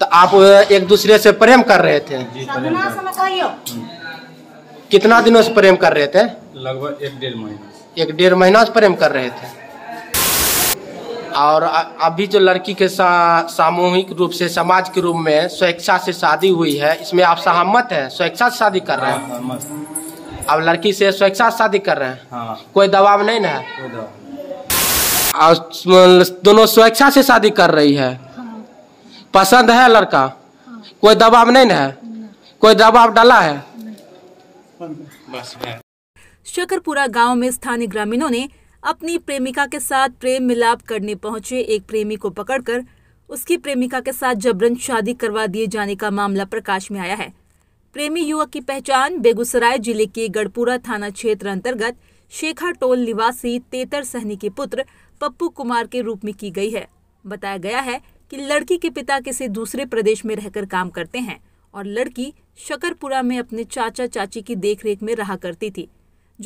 तो आप एक दूसरे से प्रेम कर रहे थे हम्म। कितना दिनों से प्रेम कर रहे थे लगभग एक डेढ़ महीना एक डेढ़ महीना से प्रेम कर रहे थे और अभी जो लड़की के सा, सामूहिक रूप से समाज के रूप में स्वेच्छा से शादी हुई है इसमें आप सहमत है स्वेच्छा से शादी कर रहे हैं हाँ, अब लड़की से स्वेच्छा से शादी कर रहे हैं हाँ। कोई दबाव नहीं ना है दोनों स्वेच्छा से शादी कर रही है पसंद है लड़का कोई दबाव नहीं है कोई दबाव डाला है शकरपुरा गांव में स्थानीय ग्रामीणों ने अपनी प्रेमिका के साथ प्रेम मिलाप करने पहुंचे एक प्रेमी को पकड़कर उसकी प्रेमिका के साथ जबरन शादी करवा दिए जाने का मामला प्रकाश में आया है प्रेमी युवक की पहचान बेगूसराय जिले के गढ़पुरा थाना क्षेत्र अंतर्गत शेखा टोल निवासी तेतर सहनी के पुत्र पप्पू कुमार के रूप में की गई है बताया गया है कि लड़की के पिता किसी दूसरे प्रदेश में रहकर काम करते हैं और लड़की शकरपुरा में अपने चाचा चाची की देखरेख में रहा करती थी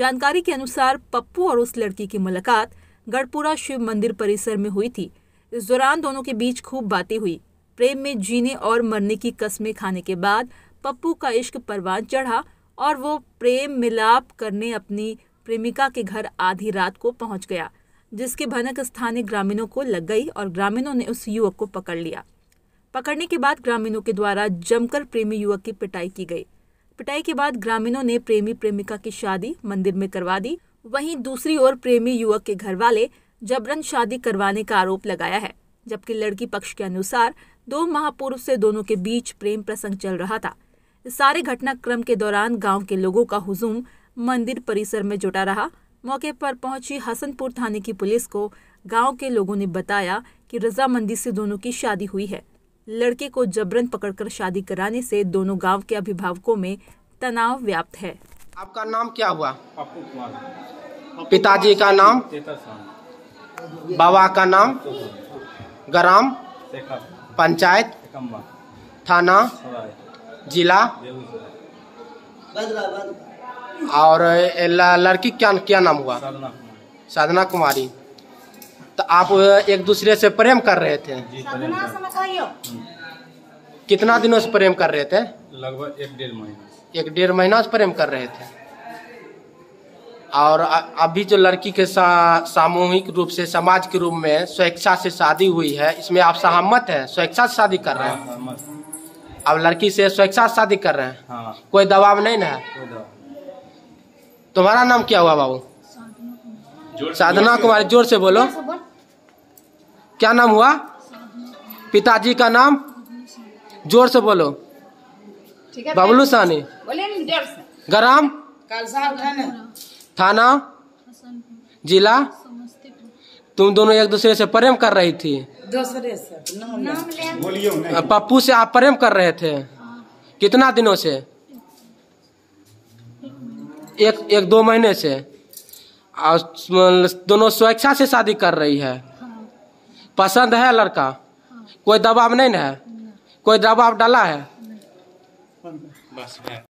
जानकारी के अनुसार पप्पू और उस लड़की की मुलाकात गढ़पुरा शिव मंदिर परिसर में हुई थी इस दौरान दोनों के बीच खूब बातें हुई प्रेम में जीने और मरने की कस्में खाने के बाद पप्पू का इश्क परवान चढ़ा और वो प्रेम मिलाप करने अपनी प्रेमिका के घर आधी रात को पहुंच गया जिसकी भनक स्थानीय ग्रामीणों को लग गई और ग्रामीणों ने उस युवक को पकड़ लिया पकड़ने के बाद ग्रामीणों के द्वारा जमकर प्रेमी युवक की पिटाई की गई पिटाई के बाद ग्रामीणों ने प्रेमी प्रेमिका की शादी मंदिर में करवा दी वहीं दूसरी ओर प्रेमी युवक के घर वाले जबरन शादी करवाने का आरोप लगाया है जबकि लड़की पक्ष के अनुसार दो माह पूर्व से दोनों के बीच प्रेम प्रसंग चल रहा था इस सारे घटनाक्रम के दौरान गांव के लोगों का हुजूम मंदिर परिसर में जुटा रहा मौके पर पहुंची हसनपुर थाने की पुलिस को गांव के लोगों ने बताया कि रजामंदी से दोनों की शादी हुई है लड़के को जबरन पकड़कर शादी कराने से दोनों गांव के अभिभावकों में तनाव व्याप्त है आपका नाम क्या हुआ पिताजी का नाम बाबा का नाम ग्राम पंचायत थाना जिला और लड़की क्या क्या नाम हुआ साधना कुमारी तो आप एक दूसरे से प्रेम कर रहे थे हम्म। कितना दिनों से प्रेम कर रहे थे लगभग एक डेढ़ महीना एक डेढ़ महीना से प्रेम कर रहे थे और अभी जो लड़की के सा, सामूहिक रूप से समाज के रूप में स्वेच्छा से शादी हुई है इसमें आप सहमत हैं स्वेच्छा से शादी कर रहे हैं हाँ, अब लड़की से स्वेच्छा से शादी कर रहे हैं हाँ। कोई दबाव नहीं ना है तुम्हारा नाम क्या हुआ बाबू साधना कुमारी जोर से बोलो क्या नाम हुआ पिताजी का नाम जोर से बोलो बबलू सानी ग्राम थाना जिला तुम दोनों एक दूसरे से प्रेम कर रही थी दूसरे से पप्पू से आप प्रेम कर रहे थे कितना दिनों से एक एक दो महीने से और दोनों स्वेच्छा से शादी कर रही है पसंद है लड़का कोई दबाव नहीं है कोई दबाव डाला है बस